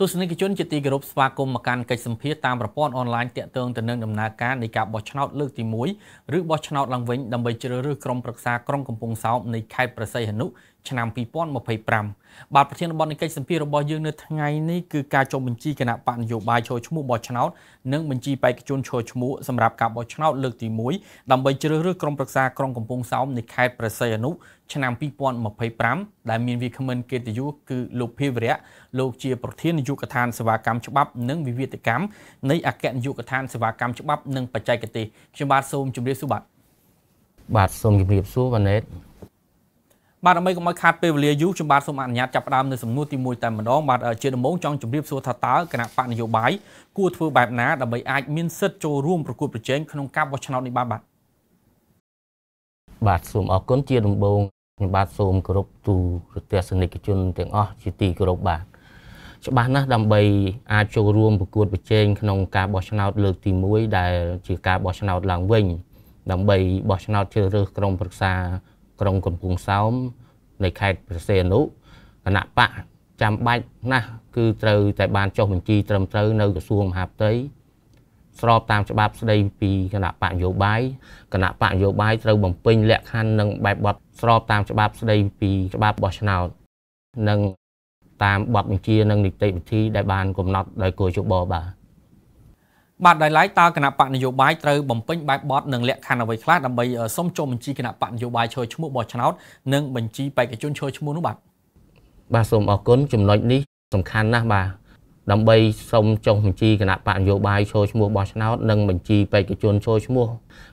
ទស្សនិកជនជាទីគោរពស្វាគមន៍មកកាន់កិច្ចសម្ភារតាមប្រព័ន្ធអនឡាញតាក់ទងទៅនឹងដំណើរការនៃការបោះឆ្នោតលើកទី1ឬបោះឆ្នោតឡើងវិញដើម្បីជ្រើសរើសក្រុមប្រឹក្សាក្រុងកំពង់សោមនៃខេត្តប្រស័យហនុឆ្នាំ2025បាទប្រធានបទនៃកិច្ចសម្ភាររបស់យើងនៅថ្ងៃនេះគឺការចុះបញ្ជីគណៈបកនយោបាយចូលឈ្មោះបោះឆ្នោតនិងបញ្ជីបេក្ខជនចូលឈ្មោះសម្រាប់ការបោះឆ្នោតលើកទី1ដើម្បីជ្រើសរើសក្រុមប្រឹក្សាក្រុងកំពង់សោមនៃខេត្តប្រស័យអនុឆ្នាំ2025ដែលមានវាគ្មិនកិត្តិយសគឺលោកភិវរៈលោកជាប្រធាននាយកដ្ឋានសេវាកម្មច្បាប់ និងវិវាទកម្មនៃអគ្គនាយកដ្ឋានសេវាកម្មច្បាប់និងបច្ចេកទេសខ្ញុំបាទសូមជម្រាបសួរបាទបាទសូមជម្រាបសួរវណ្ណេតបាទដើម្បីកុំឲ្យខាតពេលវេលាយូរខ្ញុំបាទសូមអនុញ្ញាតចាប់ផ្ដើមនៅសំណួរទី1តែម្ដងបាទជាដំបូងចង់ជម្រាបសួរថាតើគណៈបកនយោបាយគួរធ្វើបែបណាដើម្បីអាចមានសិទ្ធិចូលរួមប្រគួតប្រជែងក្នុងការបោះឆ្នោតនេះបាទបាទបាទសូមអរគុណជាដំបូងខ្ញុំបាទសូមគោរពទូរទស្សនិកជន ទាំងអស់ជាទីគោរពបាទច្បាស់ណាស់ដើម្បីអាចចូលរួមប្រកួតប្រជែងក្នុងការបោះឆ្នោតលើកទី1ដែល ជាការបោះឆ្នោតឡើងវិញ ដើម្បីបោះឆ្នោតជ្រើសរើសក្រុមប្រឹក្សា ក្រុមកំពង់សោម នៃខេត្តប្រសេអនុគណៈបកចាំបាច់ណាស់គឺត្រូវតែបានចុះបញ្ជីត្រឹមត្រូវ នៅក្រសួងមហាផ្ទៃស្របតាមច្បាប់ស្ដីពីគណៈបកនយោបាយគណៈបកនយោបាយត្រូវបំពេញលក្ខខណ្ឌនិងបែបបទស្របតាមច្បាប់ស្ដីពីច្បាប់បោះឆ្នោតនិងតាមបទបញ្ជានិងនីតិវិធី ដែលបានកំណត់ដោយគូជបបាទបាទដោយឡែកតើគណៈបកនយោបាយត្រូវបំពេញបែបបទនិងលក្ខខណ្ឌអ្វីខ្លះដើម្បីសុំចូលបញ្ជីគណៈបកនយោបាយឈរឈ្មោះបោះឆ្នោតនិងបញ្ជីបេក្ខជនឈរឈ្មោះនោះបាទបាទសូមអរគុណចំណុចនេះសំខាន់ណាស់បាទដើម្បីសុំចុះបញ្ជីគណៈបកនយោបាយចូលឈ្មោះបោះឆ្នោត និងបញ្ជីបេក្ខជនចូលឈ្មោះ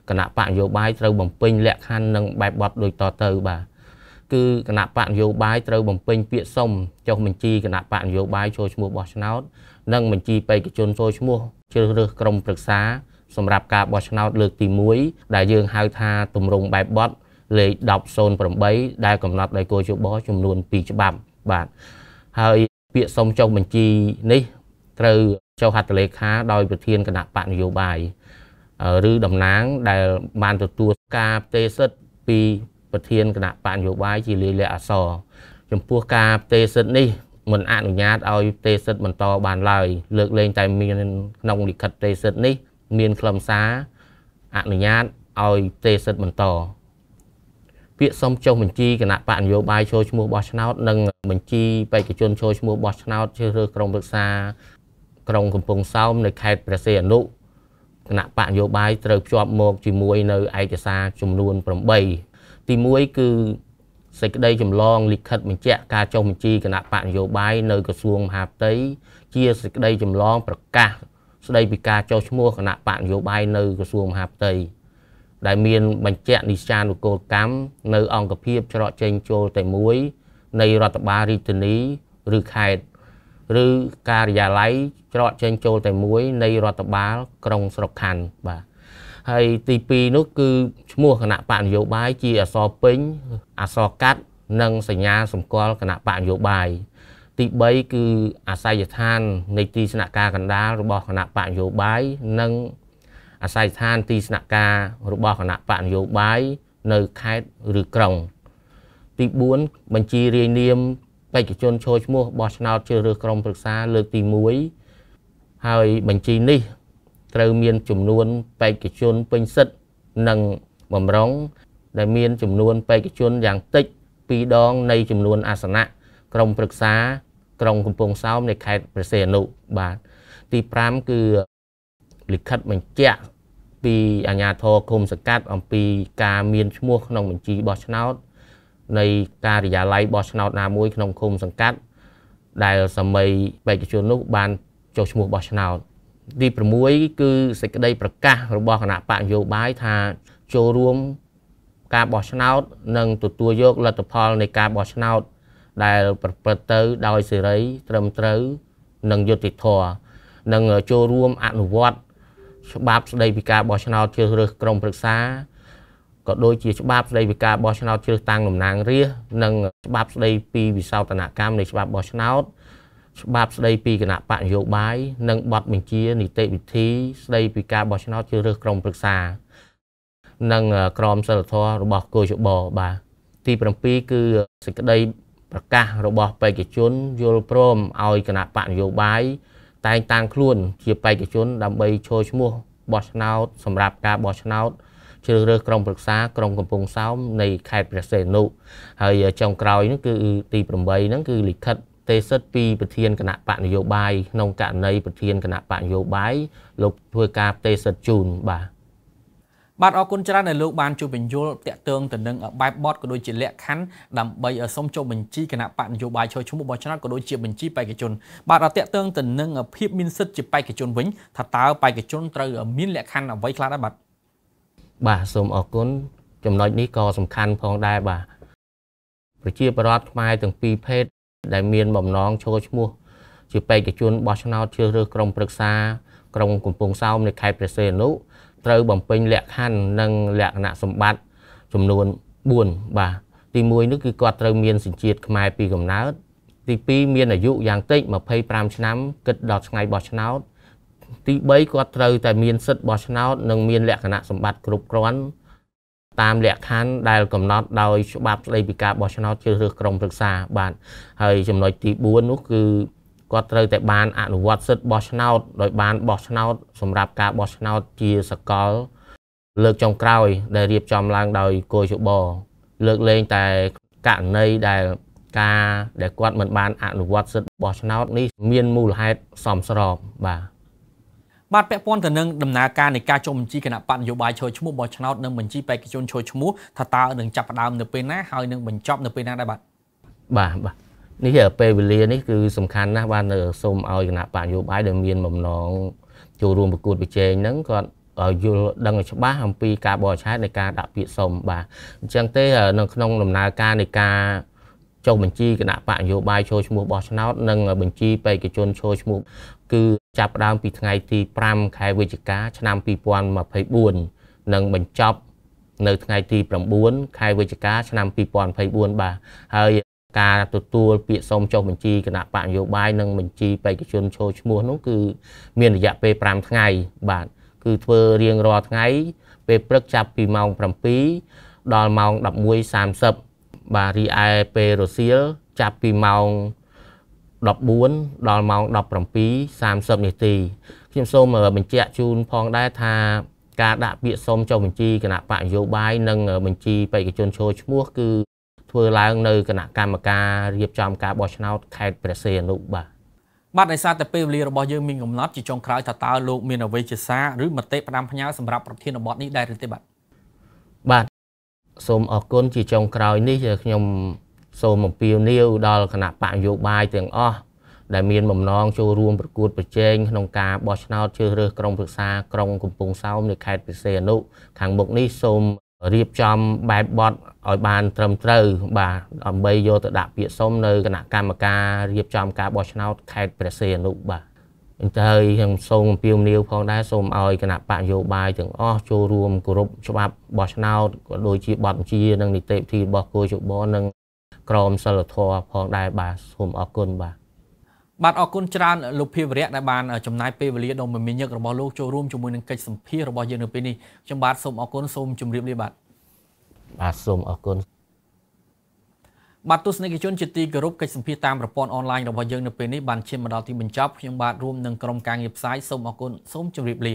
គណៈបកនយោបាយត្រូវបំពេញលក្ខខណ្ឌនិងបែបបទដូចតទៅបាទគឺគណៈបកនយោបាយត្រូវបំពេញពាក្យសុំចុះបញ្ជីគណៈបកនយោបាយចូលឈ្មោះបោះឆ្នោតនិងបញ្ជីបេក្ខជនចូលឈ្មោះជ្រើសរើសក្រុមប្រឹក្សាសម្រាប់ការបោះឆ្នោត លើកទី1ដែលយើងហៅថាទម្រង់បែបបទលេខ1008ដែលកំណត់ដោយគោជបចំនួន2ច្បាប់បាទហើយពាក្យសុំចុះបញ្ជីនេះ ត្រូវចុះហត្ថលេខាដោយ ប្រធានគណៈបកនយោបាយឬតំណាងដែលបានទទួលការផ្ទេរសិទ្ធពីប្រធានគណៈបកនយោបាយជាលាយលក្ខអសរចំពោះការផ្ទេរសិទ្ធនេះមិនអនុញ្ញាតឲ្យផ្ទេរសិទ្ធបន្ត បានឡើយលើកលែងតែ មានក្នុងលិខិតផ្ទេរសិទ្ធនេះ មានខ្លឹមសារអនុញ្ញាតឲ្យផ្ទេរសិទ្ធបន្តពាក្យសុំចុះបញ្ជីគណៈបកនយោបាយចូលឈ្មោះបោះឆ្នោត និងបញ្ជីបេក្ខជនចូលឈ្មោះបោះឆ្នោតជ្រើសរើសក្រុមប្រឹក្សាក្រុងកំពង់សោមនៅខេត្តព្រះសីហនុគណៈបកនយោបាយត្រូវភ្ជាប់មកជាមួយនៅឯកសារចំនួន8ទី1គឺសេចក្តីចម្លង លិខិតបញ្ជាក់ការចុះបញ្ជីគណៈបកនយោបាយនៅក្រសួងមហាផ្ទៃជាសេចក្តីចម្លង ប្រកាស ស្តីពីការចុះឈ្មោះគណៈបកនយោបាយនៅក្រសួងមហាផ្ទៃដែលមានបញ្ជាក់និស្សានុគលកម្មនៅ អង្គភាពច្រកចេញចូលតែមួយនៃរដ្ឋបាលរាជធានីឬខេត្តឬការិយាល័យច្រកចេញចូលតែមួយនៃរដ្ឋបាលក្រុងស្រុកខណ្ឌបាទហើយទី2នោះគឺឈ្មោះគណៈបកនយោបាយជាអសរពេញអសរកាត់ និង សញ្ញាសម្គាល់គណៈបកនយោបាយទី3គឺអាស័យដ្ឋាននៃទីស្នាក់ការកណ្ដាលរបស់គណៈបកនយោបាយនិងអាស័យដ្ឋានទីស្នាក់ការរបស់គណៈបកនយោបាយនៅខេត្តឬក្រុងទី4បញ្ជីរាយនាមបេក្ខជនចូលឈ្មោះបោះឆ្នោតជ្រើសរើសក្រុមប្រឹក្សាលើកទី1ហើយបញ្ជីនេះត្រូវមានចំនួនបេក្ខជនពេញសិទ្ធិនិងបំរុងដែលមានចំនួនបេក្ខជនយ៉ាងតិច2ដង នៃ ចំនួនអាសនៈក្រុមប្រឹក្សាក្រុងកំពង់សោមនៃខេត្តព្រះសីហនុបាទទី5គឺលិខិតបញ្ជាក់ពីអាជ្ញាធរឃុំសង្កាត់អំពីការមានឈ្មោះក្នុងបញ្ជីបោះឆ្នោតនៃការិយាល័យបោះឆ្នោតណាមួយក្នុងឃុំសង្កាត់ដែលសម័យបេក្ខជននោះបានចុះឈ្មោះបោះឆ្នោតទី6គឺសេចក្តីប្រកាសរបស់គណៈបកនយោបាយថាចូលរួមការបោះឆ្នោតនិងទទួលយកលទ្ធផលនៃការបោះឆ្នោត ដែលប្រព្រឹត្តទៅដោយសេរីត្រឹមត្រូវនិងយុត្តិធម៌និងចូលរួមអនុវត្តច្បាប់ស្ដីពីការបោះឆ្នោតជ្រើសរើសក្រុមប្រឹក្សាក៏ដូចជាច្បាប់ស្ដីពីការបោះឆ្នោតជ្រើសតាំងតំណាងរាស្ត្រនិងច្បាប់ស្ដីពីវិសោធនកម្មនៃច្បាប់បោះឆ្នោតច្បាប់ស្ដីពីគណៈបកនយោបាយនិងបទបញ្ជានីតិវិធីស្ដីពីការបោះឆ្នោតជ្រើសរើសក្រុមប្រឹក្សានិង ក្រមសីលធម៌របស់គូជបបាទទី7គឺសេចក្តីប្រកាសរបស់បេក្ខជនយល់ព្រមឲ្យគណៈបកនយោបាយតែងតាំងខ្លួនជាបេក្ខជនដើម្បីចូលឈ្មោះបោះឆ្នោតសម្រាប់ការបោះឆ្នោតជ្រើសរើសក្រុមប្រឹក្សាក្រុមកំពង់សោមនៃខេត្តព្រះសីហនុហើយចុងក្រោយហ្នឹងគឺ ទី8ហ្នឹងគឺលិខិតទេសិតពីប្រធានគណៈបកនយោបាយក្នុងករណីប្រធានគណៈបកនយោបាយលោកធ្វើការទេសិតជូនបាទបាទអរគុណច្រើនដែលលោកបានជួយបញ្យល់តាក់ទងទៅនឹងបែបបតក៏ដូចជាលក្ខខណ្ឌដើម្បីសុំចូលបញ្ជីគណៈបកនយោបាយឈរឈ្មោះរបស់ឆ្នាំក៏ដូចជាបញ្ជីបេក្ខជនបាទតាក់ទងទៅនឹងភាពមានសិទ្ធិជាបេក្ខជនវិញថាតើបេក្ខជនត្រូវមាន លក្ខខណ្ឌអ្វីខ្លះដែរបាទបាទសូមអរគុណចំណុចនេះក៏សំខាន់ផងដែរបាទប្រជាពលរដ្ឋខ្មែរទាំងពីរភេទដែលមានបំណងឈរឈ្មោះជាបេក្ខជនបោះឆ្នោតជ្រើសរើសក្រុមប្រឹក្សាក្រុមកំពង់សោមនៃខេត្តព្រះសីហនុត្រូវបំពេញលក្ខខណ្ឌនិងលក្ខណៈសម្បត្តិចំនួន4បាទទី1នោះគឺគាត់ត្រូវមានសញ្ជាតិខ្មែរពី កំណើតទី2មានអាយុយ៉ាងតិច25ឆ្នាំគិតដល់ថ្ងៃបោះឆ្នោតទី3គាត់ត្រូវតែមានសិទ្ធិបោះឆ្នោតនិងមានលក្ខណៈសម្បត្តិគ្រប់គ្រាន់តាមលក្ខខណ្ឌដែលកំណត់ដោយច្បាប់ស្តីពីការបោះឆ្នោតជ្រើសរើសក្រុមប្រឹក្សា បាទហើយចំណុចទី4នោះគឺគាត់ត្រូវតែបានអនុវត្តសិទ្ធិបោះឆ្នោតដោយបានបោះឆ្នោត សម្រាប់ការបោះឆ្នោតជាសកលលើកចុងក្រោយ ដែលរៀបចំឡើងដោយគយជបលើកលែងតែករណីដែលការដែលគាត់មិនបានអនុវត្តសិទ្ធិបោះឆ្នោតនេះ មានមូលហេតុសមស្រប បាទបាទពាក់ព័ន្ធទៅនឹងដំណើរការនៃការចុះបញ្ជីគណៈបកនយោបាយឈរឈ្មោះបោះឆ្នោតនិងបញ្ជីបេក្ខជនឈរឈ្មោះថាតើនឹងចាប់ផ្ដើមនៅពេលណាហើយនឹងបញ្ចប់នៅពេលណាដែរបាទបាទបាទនេះពេលវេលានេះគឺសំខាន់ណាស់បានសូមឲ្យគណៈបកនយោបាយដែលមានបំណងចូលរួមប្រកួតប្រជែងហ្នឹងគាត់យល់ដឹងច្បាស់អំពីការបោះឆ្នោតនៃការដាក់ពាក្យសុំបាទអញ្ចឹងទេនៅក្នុងដំណើរការនៃការចុះបញ្ជីគណៈបកនយោបាយចូលឈ្មោះបោះឆ្នោតនិងបញ្ជីបេក្ខជនចូលឈ្មោះគឺចាប់ផ្ដើមពីថ្ងៃ ទី5ខែវិច្ឆិកាឆ្នាំ2024និងបញ្ចប់នៅថ្ងៃទី9ខែវិច្ឆិកាឆ្នាំ2024បាទហើយការទទួលពាក្យសូមចុះបញ្ជីគណៈបកនយោបាយនិងបញ្ជីបេក្ខជនចូលឈ្មោះនោះគឺមានរយៈពេល5ថ្ងៃ បាទគឺធ្វើរៀងរាល់ថ្ងៃ ពេលព្រឹកចាប់ពីម៉ោង7ដល់ម៉ោង11:30បាទរីឯពេលរសៀលចាប់ពីម៉ោង14ដល់ម៉ោង17:30នាទីខ្ញុំសូមបញ្ជាក់ជូនផងដែរថា ការដាក់ពាក្យសូមចុះបញ្ជីគណៈបកនយោបាយនិងបញ្ជីបេក្ខជនចូលឈ្មោះគឺធ្វើឡើងនៅគណៈកម្មការរៀបចំការបោះឆ្នោតខេត្តព្រះសីហនុបាទបាទដោយសារតែពេលវេលារបស់យើងមានកំណត់ជាចុងក្រោយថាតើលោកមានអ្វីជាសារឬមតិផ្ដាំផ្ញើសម្រាប់ប្រធានបទនេះដែរឬទេបាទបាទសូមអរគុណជាចុងក្រោយនេះខ្ញុំសូមអំពាវនាវដល់គណៈបកនយោបាយទាំងអស់ដែលមានបំណងចូលរួមប្រកួតប្រជែងក្នុងការបោះឆ្នោតជ្រើសរើសក្រុមប្រឹក្សាក្រុងកំពង់សោមនៃខេត្តពិសេសអនុខាងមុខនេះសូមរៀបចំបែបបទឲ្យបានត្រឹមត្រូវបាទដើម្បីយកទៅដាក់ពាក្យសុំនៅគណៈកម្មការរៀបចំការបោះឆ្នោត ខេត្តព្រះសីហនុបាទអញ្ចឹងហើយខ្ញុំសូមអំពាវនាវផងដែរសូមឲ្យគណៈបកយោបាយទាំងអស់ចូលរួមគោរពច្បាប់បោះឆ្នោតក៏ដូចជាបទបញ្ជានិងនីតិវិធីរបស់គូជបនិងក្រមសិលធម៌ផងដែរបាទសូមអរគុណបាទបាទអរគុណច្រើនលោកភិវរៈដែលបានចំណាយពេលវេលាដ៏មមាញឹករបស់លោកចូលរួមជាមួយនឹងកិច្ចសម្ភាររបស់យើងនៅពេលនេះខ្ញុំបាទសូមអរគុណសូមជម្រាបលាបាទបាទសូមអរគុណបាទទស្សនិកជនជាទីគោរពកិច្ចសម្ភារតាមប្រព័ន្ធអនឡាញរបស់យើងនៅពេលនេះបានឈានមកដល់ទីបញ្ចប់ខ្ញុំបាទរួមនឹងក្រុមការងារផ្សាយសូមអរគុណសូមជម្រាបលា